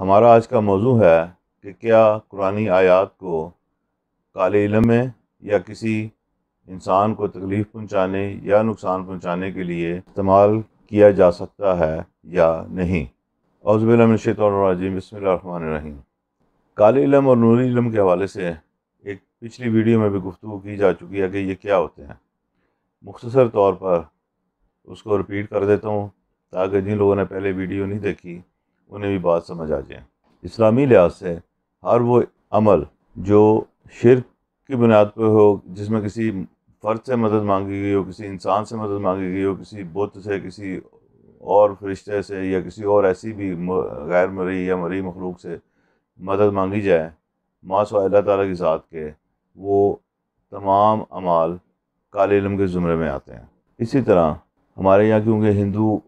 हमारा आज का मौजू है कि क्या कुरानी आयात को काले इलम में या किसी इंसान को तकलीफ़ पहुंचाने या नुकसान पहुंचाने के लिए इस्तेमाल किया जा सकता है या नहीं अज़बिलशतरजीम बसमीम काले इलम और नूरी इलम के हवाले से एक पिछली वीडियो में भी गुफ्तु की जा चुकी है कि ये क्या होते हैं मुख्तसर तौर पर उसको रिपीट कर देता हूँ ताकि जिन लोगों ने पहले वीडियो नहीं देखी उन्हें भी बात समझ आ जाए इस्लामी लिहाज से हर वो अमल जो शिरक की बुनियाद पर हो जिसमें किसी फ़र्द से मदद मांगी गई हो किसी इंसान से मदद मांगी गई हो किसी बुत से किसी और फरिश्ते से या किसी और ऐसी भी गैर मरी या मरी मखलूक से मदद मांगी जाए माँ अल्लाह ताला की ज़ात के वो तमाम अमाल काले इलम के ज़ुमरे में आते हैं इसी तरह हमारे यहाँ क्योंकि हिंदू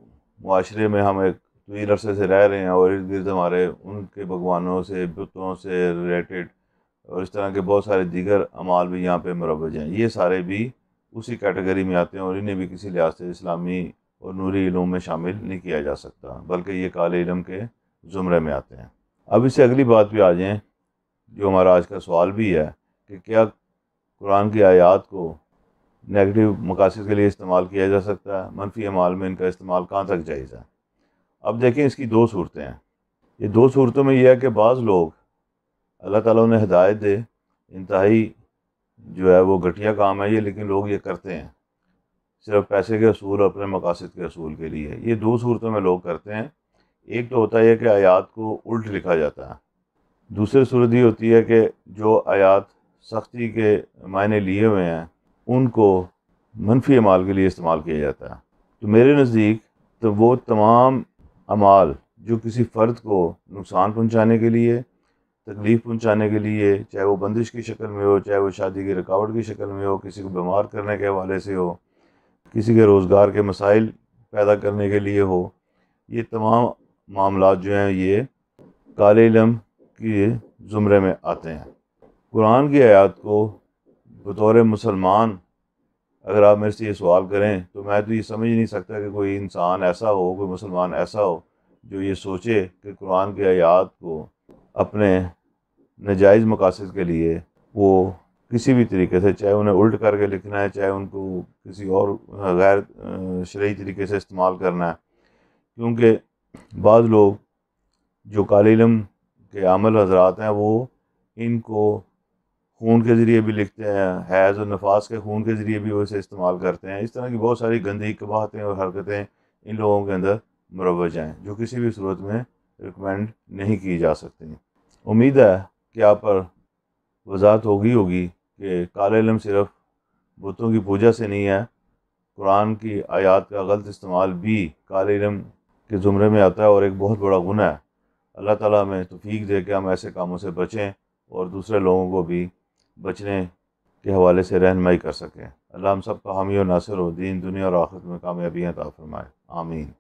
माशरे में हम एक तवील अरसे से रह रहे हैं और इर्द गिर्द हमारे उनके भगवानों से बुतों से रिलेटेड और इस तरह के बहुत सारे दीगर अमाल भी यहाँ पे मरवज हैं ये सारे भी उसी कैटेगरी में आते हैं और इन्हें भी किसी लिहाज से इस्लामी और नूरी इलूम में शामिल नहीं किया जा सकता बल्कि ये काले इलम के ज़ुमरे में आते हैं अब इससे अगली बात भी आ जाएँ जो हमारा आज का सवाल भी है कि क्या कुरान की आयात को नेगेटिव मकासद के लिए इस्तेमाल किया जा सकता है मनफी अमाल में इनका इस्तेमाल कहाँ तक जायज़ है अब देखें इसकी दो सूरतें हैं ये दो सूरतों में यह है कि बाज़ लोग अल्लाह ताला उन्हें हिदायत दे इंतहाई जो है वो घटिया काम है ये लेकिन लोग ये करते हैं सिर्फ पैसे के असूल और अपने मकासद के असूल के लिए ये दो सूरतों में लोग करते हैं एक तो होता है कि आयात को उल्ट लिखा जाता है दूसरी सूरत ये होती है कि जो आयात सख्ती के मायने लिए हुए हैं उनको मनफी अमाल के लिए इस्तेमाल किया जाता है तो मेरे नज़दीक तो वो तमाम अमाल जो किसी फ़र्द को नुकसान पहुंचाने के लिए तकलीफ़ पहुंचाने के लिए चाहे वो बंदिश की शक्ल में हो चाहे वो शादी की रुकावट की शक्ल में हो किसी को बीमार करने के हवाले से हो किसी के रोज़गार के मसाइल पैदा करने के लिए हो ये तमाम मामला जो हैं ये काले इलम के ज़ुमरे में आते हैं कुरान की आयात को बतौर मुसलमान अगर आप मेरे से ये सवाल करें तो मैं तो ये समझ नहीं सकता कि कोई इंसान ऐसा हो कोई मुसलमान ऐसा हो जो ये सोचे कि कुरान के आयात को अपने नजायज़ मकासद के लिए वो किसी भी तरीके से चाहे उन्हें उल्ट करके लिखना है चाहे उनको किसी और गैर शरी तरीके से इस्तेमाल करना है क्योंकि बाद लोग जो कालीलम के आमल हजरात हैं वो इनको खून के ज़रिए भी लिखते हैं हैज़ और नफास के खून के ज़रिए भी वैसे इस्तेमाल करते हैं इस तरह की बहुत सारी गंदी कबाहतें और हरकतें इन लोगों के अंदर मरवज हैं जो किसी भी सूरत में रिकमेंड नहीं की जा सकती उम्मीद है कि आप पर वजाहत होगी होगी कि काले इलम सिर्फ बुतों की पूजा से नहीं है कुरान की आयात का गलत इस्तेमाल भी काले इलम के ज़ुमरे में आता है और एक बहुत बड़ा गुना है अल्लाह ताला में तफीक दे के हम ऐसे कामों से बचें और दूसरे लोगों को भी बचने के हवाले से रहनमई कर सकें अल्लाह हम सब का हामी और नासिर हो दीन दुनिया और आखिरत में कामयाबियाँ ता फरमाए आमीन